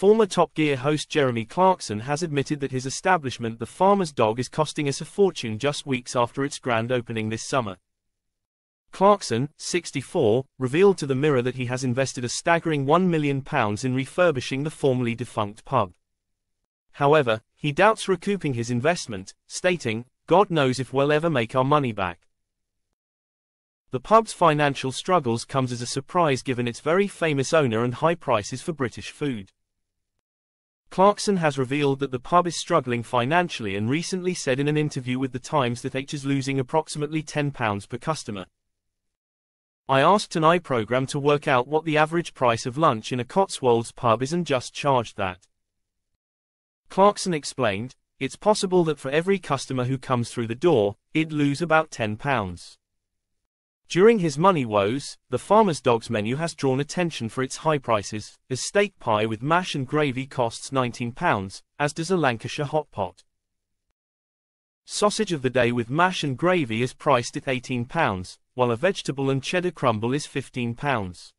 Former Top Gear host Jeremy Clarkson has admitted that his establishment The Farmer's Dog is costing us a fortune just weeks after its grand opening this summer. Clarkson, 64, revealed to the Mirror that he has invested a staggering £1 million in refurbishing the formerly defunct pub. However, he doubts recouping his investment, stating, God knows if we'll ever make our money back. The pub's financial struggles comes as a surprise given its very famous owner and high prices for British food. Clarkson has revealed that the pub is struggling financially and recently said in an interview with The Times that H is losing approximately £10 per customer. I asked an i-program to work out what the average price of lunch in a Cotswolds pub is and just charged that. Clarkson explained, it's possible that for every customer who comes through the door, it'd lose about £10. During his money woes, the farmer's dog's menu has drawn attention for its high prices, as steak pie with mash and gravy costs £19, as does a Lancashire hot pot. Sausage of the day with mash and gravy is priced at £18, while a vegetable and cheddar crumble is £15.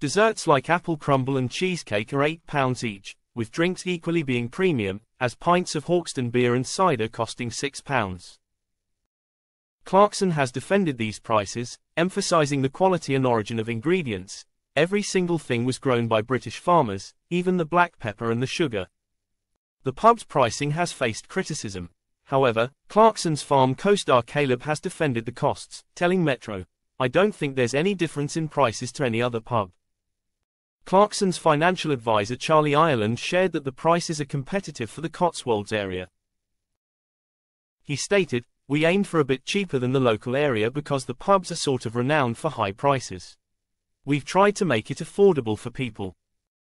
Desserts like apple crumble and cheesecake are £8 each, with drinks equally being premium, as pints of Hawkston beer and cider costing £6. Clarkson has defended these prices, emphasizing the quality and origin of ingredients. Every single thing was grown by British farmers, even the black pepper and the sugar. The pub's pricing has faced criticism. However, Clarkson's farm co-star Caleb has defended the costs, telling Metro, I don't think there's any difference in prices to any other pub. Clarkson's financial advisor Charlie Ireland shared that the prices are competitive for the Cotswolds area. He stated, we aimed for a bit cheaper than the local area because the pubs are sort of renowned for high prices. We've tried to make it affordable for people.